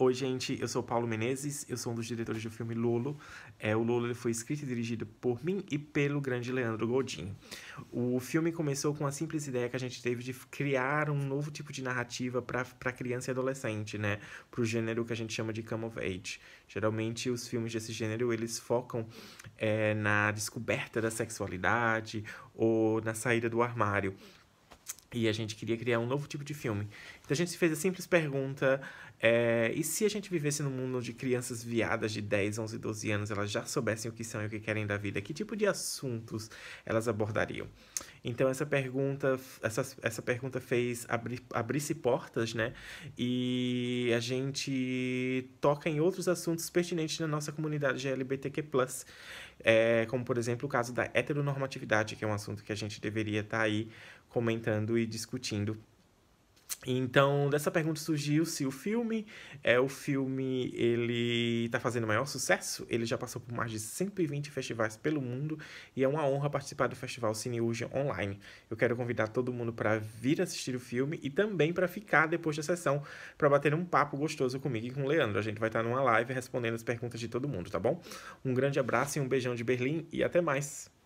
Oi, gente, eu sou Paulo Menezes, eu sou um dos diretores do filme Lolo. É, o Lolo foi escrito e dirigido por mim e pelo grande Leandro Godin. O filme começou com a simples ideia que a gente teve de criar um novo tipo de narrativa para criança e adolescente, né? Para o gênero que a gente chama de come of age. Geralmente, os filmes desse gênero, eles focam é, na descoberta da sexualidade ou na saída do armário. E a gente queria criar um novo tipo de filme. Então a gente se fez a simples pergunta: é, e se a gente vivesse num mundo de crianças viadas de 10, 11, 12 anos elas já soubessem o que são e o que querem da vida, que tipo de assuntos elas abordariam? Então essa pergunta, essa, essa pergunta fez abrir, abrir-se portas, né? E a gente toca em outros assuntos pertinentes na nossa comunidade LGBTQ+, é, eh, como por exemplo o caso da heteronormatividade, que é um assunto que a gente deveria estar tá aí comentando e discutindo. Então, dessa pergunta surgiu se o filme é o filme ele está fazendo maior sucesso. Ele já passou por mais de 120 festivais pelo mundo e é uma honra participar do festival Cineurge online. Eu quero convidar todo mundo para vir assistir o filme e também para ficar depois da sessão para bater um papo gostoso comigo e com o Leandro. A gente vai estar tá numa live respondendo as perguntas de todo mundo, tá bom? Um grande abraço e um beijão de Berlim e até mais.